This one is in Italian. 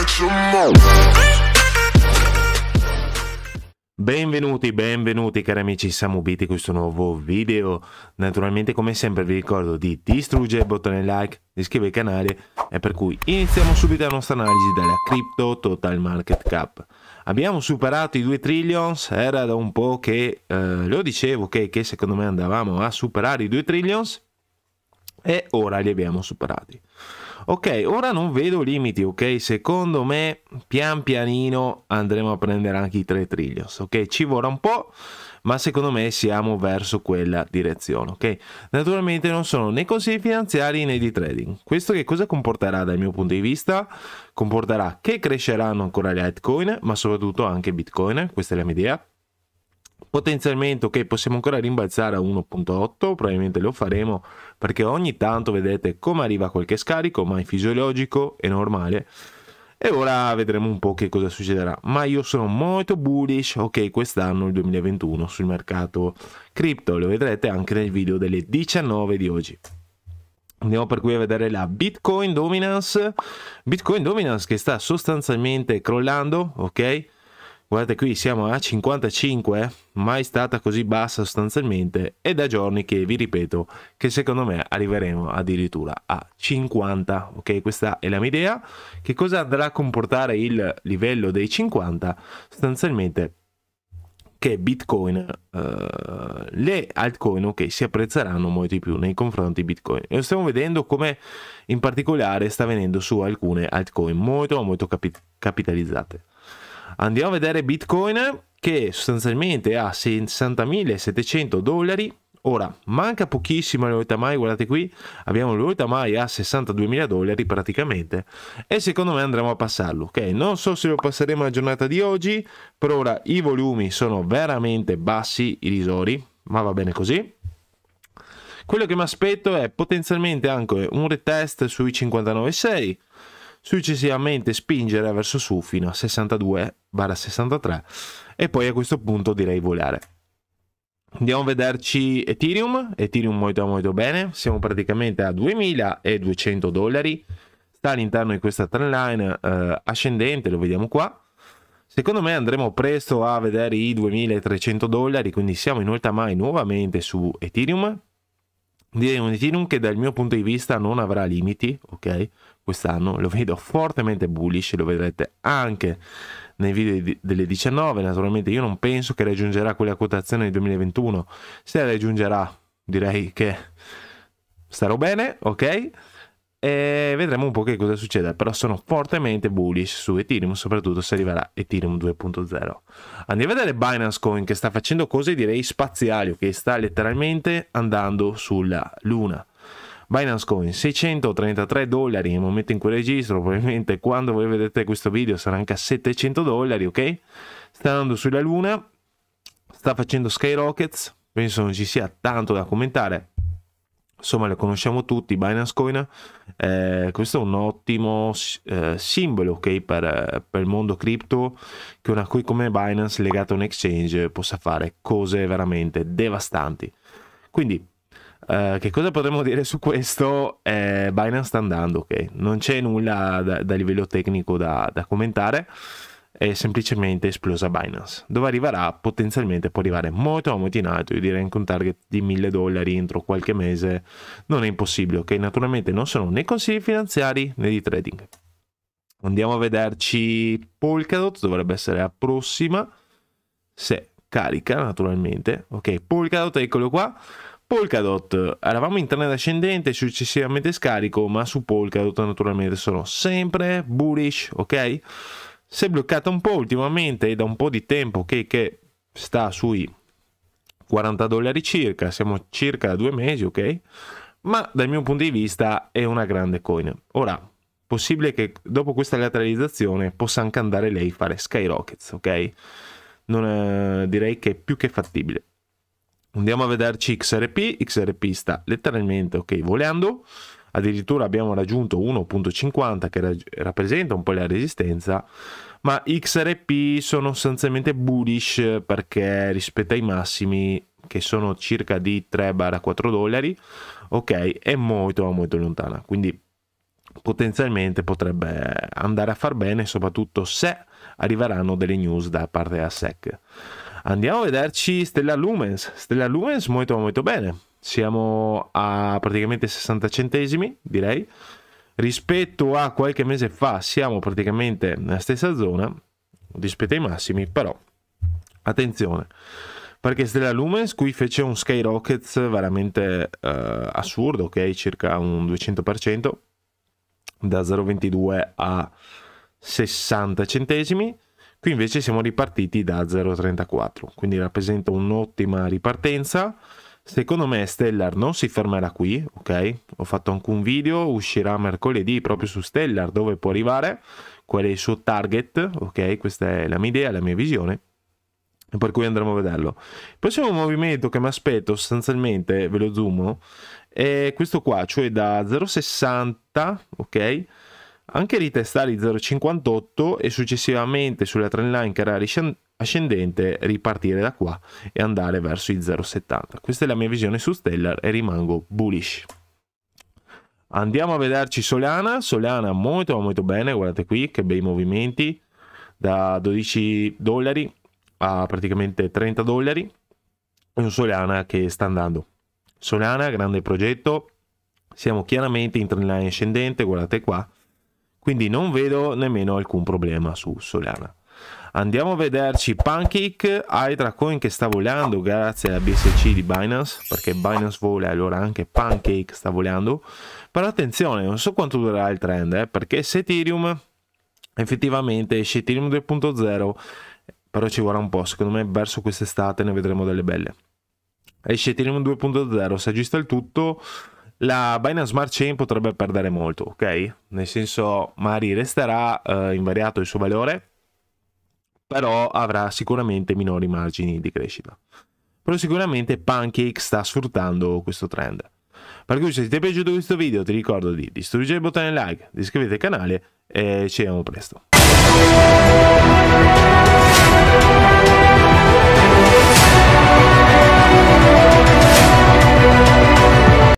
catch 'em all. Benvenuti, benvenuti cari amici Samubiti in questo nuovo video Naturalmente come sempre vi ricordo di distruggere il bottone like, di iscrivervi al canale E per cui iniziamo subito la nostra analisi della Crypto Total Market Cap Abbiamo superato i 2 trillions, era da un po' che eh, lo dicevo che, che secondo me andavamo a superare i 2 trillions E ora li abbiamo superati Ok, ora non vedo limiti, ok? Secondo me pian pianino andremo a prendere anche i 3 trillions, ok? Ci vorrà un po', ma secondo me siamo verso quella direzione, ok? Naturalmente non sono né consigli finanziari né di trading. Questo che cosa comporterà dal mio punto di vista? Comporterà che cresceranno ancora le altcoin, ma soprattutto anche Bitcoin, questa è la mia idea potenzialmente ok possiamo ancora rimbalzare a 1.8 probabilmente lo faremo perché ogni tanto vedete come arriva qualche scarico ma è fisiologico è normale e ora vedremo un po' che cosa succederà ma io sono molto bullish ok quest'anno il 2021 sul mercato cripto lo vedrete anche nel video delle 19 di oggi Andiamo per cui a vedere la Bitcoin Dominance. Bitcoin Dominance che sta sostanzialmente crollando, ok? guardate qui siamo a 55 mai stata così bassa sostanzialmente è da giorni che vi ripeto che secondo me arriveremo addirittura a 50 ok questa è la mia idea che cosa andrà a comportare il livello dei 50 sostanzialmente che bitcoin uh, le altcoin ok si apprezzeranno molto di più nei confronti di bitcoin e lo stiamo vedendo come in particolare sta avvenendo su alcune altcoin molto molto capi capitalizzate Andiamo a vedere Bitcoin che sostanzialmente ha 60.700 dollari. Ora, manca pochissimo l'Oita Mai, guardate qui, abbiamo l'Oita Mai a 62.000 dollari praticamente e secondo me andremo a passarlo, ok? Non so se lo passeremo la giornata di oggi, per ora i volumi sono veramente bassi, irrisori, ma va bene così. Quello che mi aspetto è potenzialmente anche un retest sui 59.6 successivamente spingere verso su fino a 62-63 e poi a questo punto direi volare. Andiamo a vederci Ethereum, Ethereum molto molto bene, siamo praticamente a 2200 dollari, sta all'interno di questa trendline eh, ascendente, lo vediamo qua. Secondo me andremo presto a vedere i 2300 dollari, quindi siamo in alta mai nuovamente su Ethereum, Direi di Unity che dal mio punto di vista non avrà limiti, ok? Quest'anno lo vedo fortemente bullish, lo vedrete anche nei video delle 19, naturalmente io non penso che raggiungerà quella quotazione del 2021, se la raggiungerà direi che starò bene, ok? E vedremo un po' che cosa succede, però sono fortemente bullish su Ethereum, soprattutto se arriverà Ethereum 2.0. Andiamo a vedere Binance Coin che sta facendo cose direi spaziali, che sta letteralmente andando sulla luna. Binance Coin 633 dollari nel momento in cui registro, probabilmente quando voi vedete questo video sarà anche a 700 dollari, ok? Sta andando sulla luna, sta facendo skyrockets, penso non ci sia tanto da commentare, insomma le conosciamo tutti, Binance Coin, eh, questo è un ottimo eh, simbolo okay, per, per, il mondo cripto che una qui come Binance legata a un exchange possa fare cose veramente devastanti. Quindi eh, che cosa potremmo dire su questo? Eh, Binance sta andando, ok? Non c'è nulla da, da livello tecnico da, da commentare è semplicemente esplosa Binance, dove arriverà potenzialmente, può arrivare molto molto in alto, io direi anche un target di 1000 dollari entro qualche mese, non è impossibile, ok? Naturalmente non sono né consigli finanziari né di trading. Andiamo a vederci Polkadot, dovrebbe essere la prossima, se carica naturalmente, ok? Polkadot, eccolo qua. Polkadot, eravamo in trend ascendente, successivamente scarico, ma su Polkadot naturalmente sono sempre bullish, ok? si è bloccata un po' ultimamente, e da un po' di tempo che, che sta sui 40 dollari circa, siamo circa a due mesi, ok? Ma dal mio punto di vista è una grande coin. Ora, possibile che dopo questa lateralizzazione possa anche andare lei a fare skyrockets, ok? Non, eh, direi che è più che fattibile. Andiamo a vederci XRP, XRP sta letteralmente, ok, volando addirittura abbiamo raggiunto 1.50 che ra- rappresenta un po' la resistenza, ma XRP sono sostanzialmente bullish perché rispetto ai massimi che sono circa di 3-4 dollari, ok, è molto molto lontana, quindi potenzialmente potrebbe andare a far bene soprattutto se arriveranno delle news da parte della SEC. Andiamo a vederci Stella Lumens, Stella Lumens molto molto bene, siamo a praticamente 60 centesimi, direi. Rispetto a qualche mese fa siamo praticamente nella stessa zona, rispetto ai massimi, però attenzione, perché Stella Lumens qui fece un skyrocket veramente eh, assurdo, ok? Circa un 200%, da 0,22 a 60 centesimi. Qui invece siamo ripartiti da 0,34, quindi rappresenta un'ottima ripartenza Secondo me Stellar non si fermerà qui, ok? Ho fatto anche un video, uscirà mercoledì proprio su Stellar, dove può arrivare, qual è il suo target, ok? Questa è la mia idea, la mia visione, per cui andremo a vederlo. Il prossimo movimento che mi aspetto sostanzialmente, ve lo zoomo, è questo qua, cioè da 0,60, ok? Anche ritestare i 0,58 e successivamente sulla trend line che era ascendente, ripartire da qua e andare verso i 0,70. Questa è la mia visione su Stellar e rimango bullish. Andiamo a vederci Soleana. Solana molto molto bene, guardate qui che bei movimenti, da 12 dollari a praticamente 30 dollari, è un Soleana che sta andando. Soleana, grande progetto, siamo chiaramente in trend line ascendente, guardate qua, quindi non vedo nemmeno alcun problema su Soleana. Andiamo a vederci Pancake, Hydra Coin che sta volando grazie alla BSC di Binance, perché Binance vola e allora anche Pancake sta volando. Però attenzione, non so quanto durerà il trend, eh, perché se Ethereum effettivamente esce Ethereum 2.0, però ci vorrà un po', secondo me verso quest'estate ne vedremo delle belle. Esce Ethereum 2.0, se aggiusta il tutto la Binance Smart Chain potrebbe perdere molto, ok? Nel senso, magari resterà eh, invariato il suo valore, però avrà sicuramente minori margini di crescita. Però sicuramente Pancake sta sfruttando questo trend. Per cui se ti è piaciuto questo video ti ricordo di distruggere il bottone like, di iscriverti al canale e ci vediamo presto.